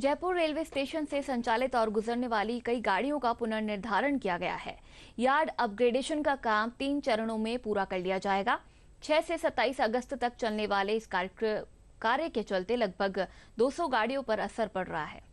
Jaipur railway station से संचालित और गुजरने वाली कई गाड़ियों का पुनर्निर्धारण किया गया है यार्ड अपग्रेडेशन का काम तीन चरणों में पूरा कर लिया जाएगा 6 से 27 अगस्त तक चलने वाले इस कार्य के चलते लगभग 200 गाड़ियों पर असर पड़ रहा है